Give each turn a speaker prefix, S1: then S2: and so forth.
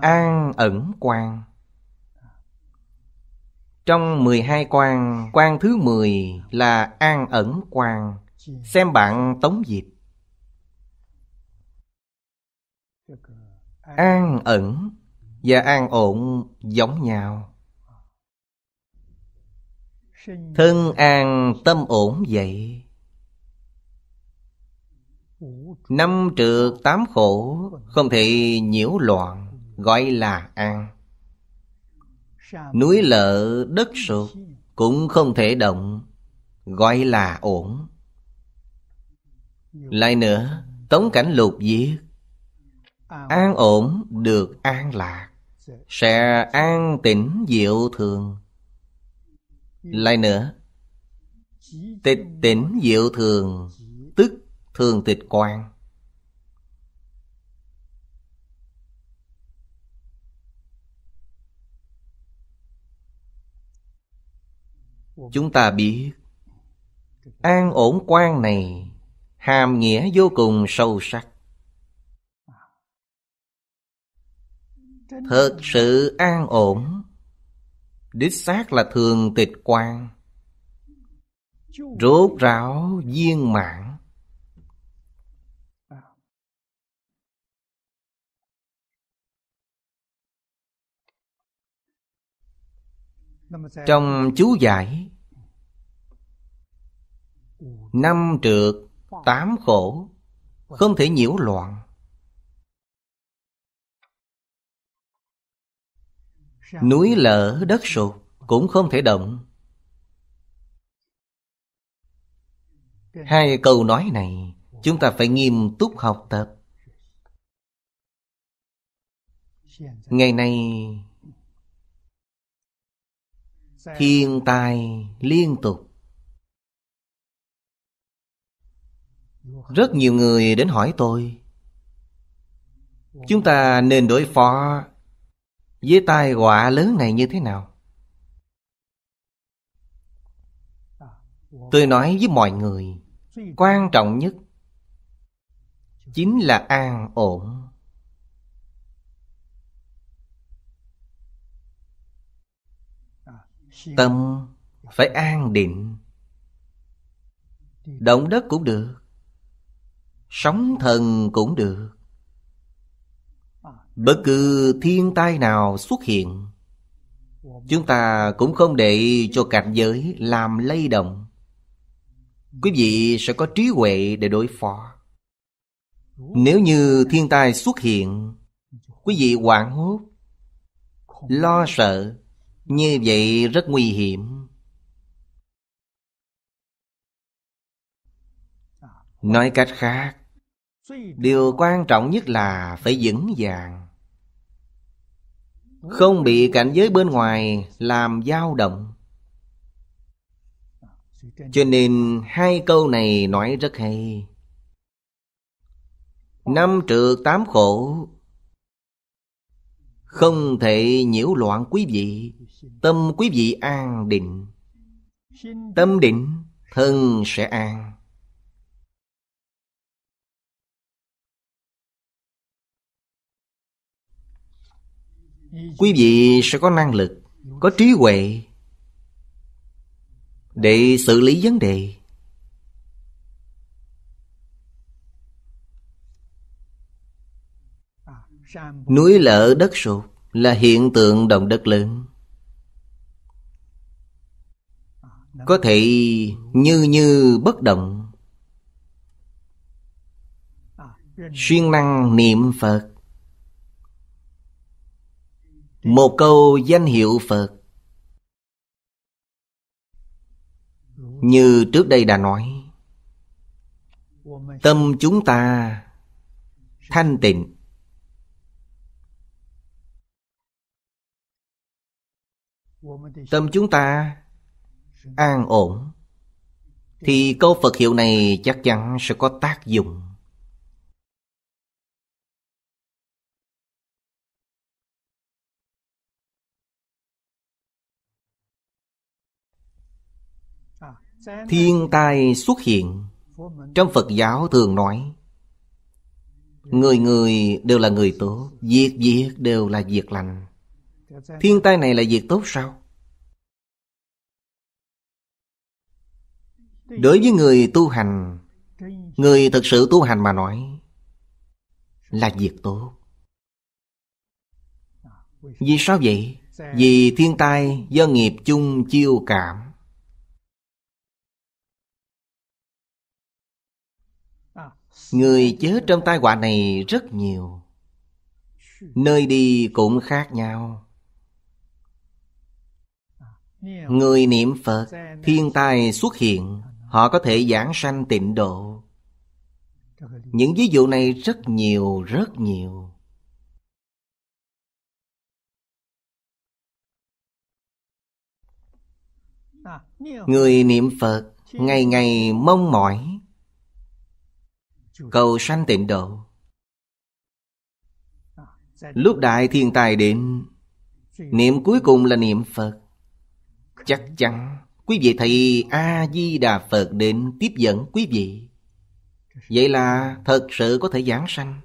S1: an ẩn quan trong 12 quan, quan thứ 10 là an ẩn quan. Xem bạn Tống Diệp. An ẩn và an ổn giống nhau. Thân an tâm ổn vậy. Năm trượt tám khổ không thể nhiễu loạn gọi là an núi lở đất sụt cũng không thể động gọi là ổn lại nữa tống cảnh lục viết an ổn được an lạc sẽ an tĩnh diệu thường lại nữa tịch tĩnh diệu thường tức thường tịch quan chúng ta biết an ổn quan này hàm nghĩa vô cùng sâu sắc thật sự an ổn đích xác là thường tịch quan rốt ráo viên mãn Trong chú giải Năm trượt Tám khổ Không thể nhiễu loạn Núi lở đất sụt Cũng không thể động Hai câu nói này Chúng ta phải nghiêm túc học tập Ngày nay thiên tai liên tục rất nhiều người đến hỏi tôi chúng ta nên đối phó với tai họa lớn này như thế nào tôi nói với mọi người quan trọng nhất chính là an ổn Tâm phải an định Động đất cũng được Sóng thần cũng được Bất cứ thiên tai nào xuất hiện Chúng ta cũng không để cho cảnh giới làm lay động Quý vị sẽ có trí huệ để đối phó Nếu như thiên tai xuất hiện Quý vị hoảng hốt Lo sợ như vậy rất nguy hiểm Nói cách khác Điều quan trọng nhất là phải vững vàng Không bị cảnh giới bên ngoài làm dao động Cho nên hai câu này nói rất hay Năm trượt tám khổ không thể nhiễu loạn quý vị Tâm quý vị an định Tâm định thân sẽ an Quý vị sẽ có năng lực Có trí huệ Để xử lý vấn đề Núi lở đất sụp là hiện tượng động đất lớn Có thể như như bất động Xuyên năng niệm Phật Một câu danh hiệu Phật Như trước đây đã nói Tâm chúng ta thanh tịnh tâm chúng ta an ổn thì câu phật hiệu này chắc chắn sẽ có tác dụng thiên tai xuất hiện trong phật giáo thường nói người người đều là người tốt việc việc đều là việc lành Thiên tai này là việc tốt sao?
S2: Đối với người
S1: tu hành Người thực sự tu hành mà nói Là việc tốt Vì sao vậy? Vì thiên tai do nghiệp chung
S2: chiêu cảm
S1: Người chết trong tai họa này rất nhiều Nơi đi cũng khác nhau Người niệm Phật Thiên tai xuất hiện Họ có thể giảng sanh tịnh độ Những ví dụ này rất nhiều Rất nhiều
S2: à, Người
S1: niệm Phật Ngày ngày mong mỏi Cầu sanh tịnh độ Lúc đại thiên tài đến Niệm cuối cùng là niệm Phật Chắc chắn quý vị thầy A-di-đà Phật đến tiếp dẫn quý vị. Vậy là thật sự có thể giảng sanh.